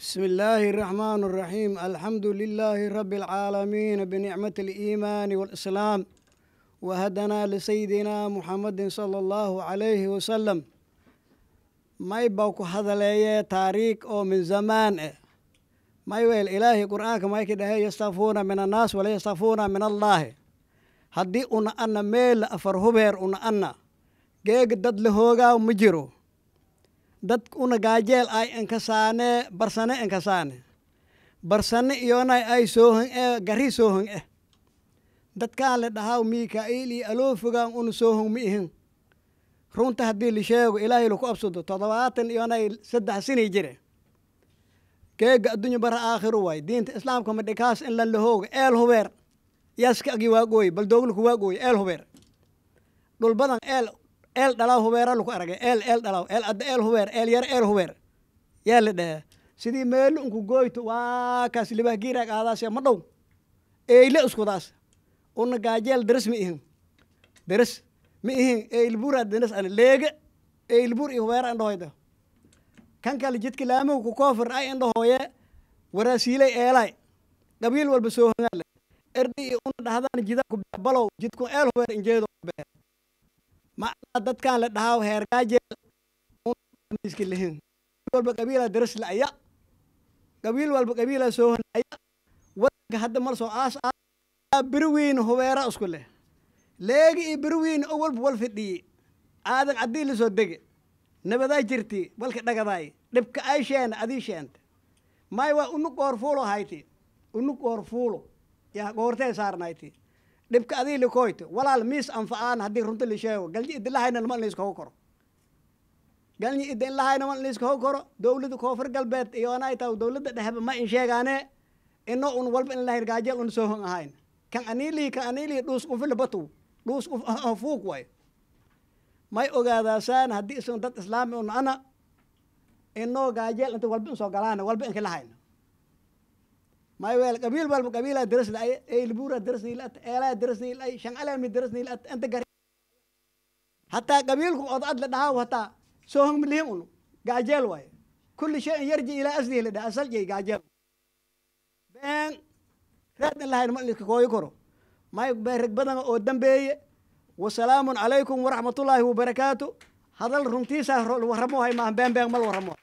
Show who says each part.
Speaker 1: بسم الله الرحمن الرحيم الحمد لله رب العالمين بنعمة الإيمان والإسلام وهدنا لسيدنا محمد صلى الله عليه وسلم ما يبقى هذا لي تاريخ أو من زمان ما يقول إلهي قرآنك ما يكده يستفون من الناس ولا يستفون من الله هدي أن أن ميل أفرهبير أن أن جيك دد لهوغا ومجرو dad una gaajeel ay enkasaane barsane enkasaane barsane iyonay ay soohan e eh, gari soohan eh dadkaan le dhahaw miikaa'il iyo fogaan una soohan ma ihin runta haddii la sheego ilaahay laku absado toddobaatan iyonay saddex sinii jire keega addunya bara aakhiru waay diinta islaamka madhikaas in lan lahooga eel hubeer yaaska agi waagooye baldooglaku waagooye eel hubeer dhulbadan eel eel dhalaw hubeera laku arage eel eel dhalaw eel adda eel hubeer eel yar eel hubeer yaa la dhahaa sidii meelo unku gooyto waa kaas libah giiraa ma dhow eyle iskudaas una gaajeel daras ma ihin daras ma ihin eylbuuraa daras ana leege eylbuur iyo hubeera indhahoyda kan kale jidka laamahu ku koofir ay indhahoye waraasiilay eelay qabiil walba soo hagaale erdi iyo una dhahdan jidaa balow jidku eel hubeer injeedo ku dadkaan la dhahaa heer gaajeel miski walba qabiila daras la'aya qabiil walba qabiila soo hornaya wadanka hadda mar soo aas ah birwiin hubeera isku leh leegi iyo birwiin o walba wal fidhiye aadan caddii lasoo dege nabadaa jirti walka dhagadaay dhibka ay sheena adii sheenta maay waa unu goor fuulo hayti unu goor fuulo yaa goortee saarnayti dhibka adiila koyto walaal miis anfaaan haddii runta la sheego galnyi idilahayna lama layskaho karo galnyi idda inlahayna ma layskaho karo dowladda koonfur galbeed iyo ay taw dowladda dheheba ma insheegaane ino un walba in la hirgaaje un soohon ahayn kan aniilii kan aniilii dhuus ufila batu dhuus ufuuk waay may ogaadaasaan haddii isna dad islaami un ana inoo gaajeel inta walba in soo galaana walba inka lahayna مايويل قبيل بال قبيلة درسنا أي أي البورة درسني لأت إيلا درسني لأي شنقلة من درسني لأت أنت قري حتى قبيلكم أضعت لدها وحتى سوهم لهم قلوا قاجل واي كل شيء يرجع إلى أصله لدى أصل جي قاجل بين رأتنا الله المؤلف كوي كرو ما يبارك بدنا قدام بي والسلام عليكم ورحمة الله وبركاته هذا الرمتيسة ورموها ما بين بين مال ورموها